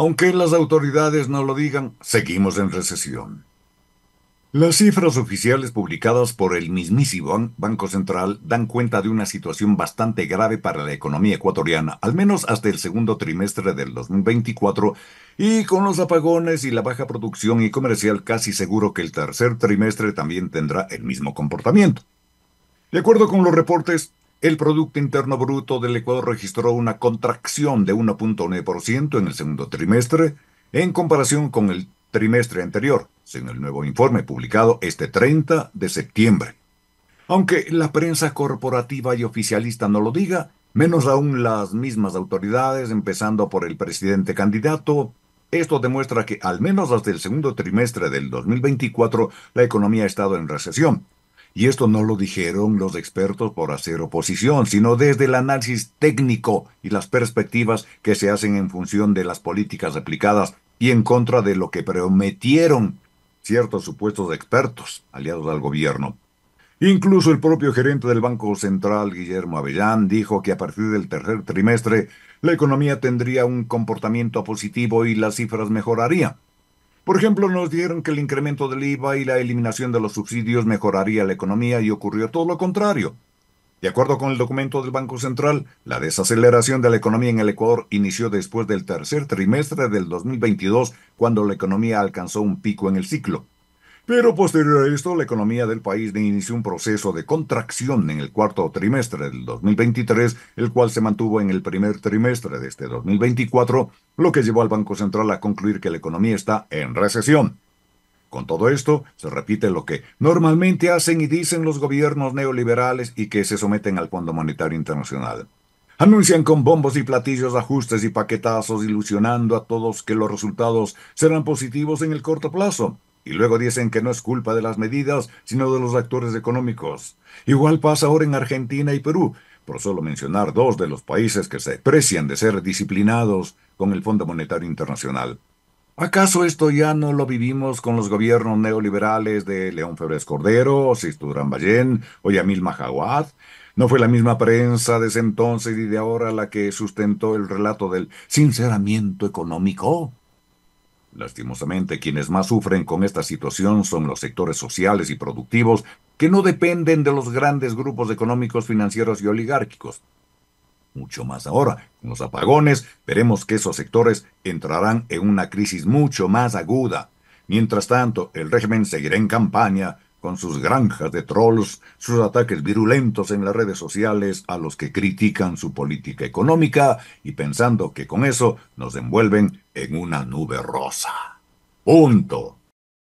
Aunque las autoridades no lo digan, seguimos en recesión. Las cifras oficiales publicadas por el mismísimo Banco Central dan cuenta de una situación bastante grave para la economía ecuatoriana, al menos hasta el segundo trimestre del 2024, y con los apagones y la baja producción y comercial casi seguro que el tercer trimestre también tendrá el mismo comportamiento. De acuerdo con los reportes, el Producto Interno Bruto del Ecuador registró una contracción de 1.9% en el segundo trimestre en comparación con el trimestre anterior, según el nuevo informe publicado este 30 de septiembre. Aunque la prensa corporativa y oficialista no lo diga, menos aún las mismas autoridades, empezando por el presidente candidato, esto demuestra que al menos desde el segundo trimestre del 2024 la economía ha estado en recesión, y esto no lo dijeron los expertos por hacer oposición, sino desde el análisis técnico y las perspectivas que se hacen en función de las políticas aplicadas y en contra de lo que prometieron ciertos supuestos expertos aliados al gobierno. Incluso el propio gerente del Banco Central, Guillermo Avellán, dijo que a partir del tercer trimestre la economía tendría un comportamiento positivo y las cifras mejorarían. Por ejemplo, nos dijeron que el incremento del IVA y la eliminación de los subsidios mejoraría la economía y ocurrió todo lo contrario. De acuerdo con el documento del Banco Central, la desaceleración de la economía en el Ecuador inició después del tercer trimestre del 2022, cuando la economía alcanzó un pico en el ciclo. Pero posterior a esto, la economía del país inició un proceso de contracción en el cuarto trimestre del 2023, el cual se mantuvo en el primer trimestre de este 2024, lo que llevó al Banco Central a concluir que la economía está en recesión. Con todo esto, se repite lo que normalmente hacen y dicen los gobiernos neoliberales y que se someten al Fondo Monetario Internacional. Anuncian con bombos y platillos ajustes y paquetazos, ilusionando a todos que los resultados serán positivos en el corto plazo y luego dicen que no es culpa de las medidas, sino de los actores económicos. Igual pasa ahora en Argentina y Perú, por solo mencionar dos de los países que se precian de ser disciplinados con el Fondo Monetario Internacional. ¿Acaso esto ya no lo vivimos con los gobiernos neoliberales de León Febres Cordero, Sisturán Bayén o Yamil Mahawad? ¿No fue la misma prensa de ese entonces y de ahora la que sustentó el relato del sinceramiento económico? Lastimosamente, quienes más sufren con esta situación son los sectores sociales y productivos que no dependen de los grandes grupos económicos, financieros y oligárquicos. Mucho más ahora, con los apagones, veremos que esos sectores entrarán en una crisis mucho más aguda. Mientras tanto, el régimen seguirá en campaña con sus granjas de trolls, sus ataques virulentos en las redes sociales a los que critican su política económica y pensando que con eso nos envuelven en una nube rosa. Punto.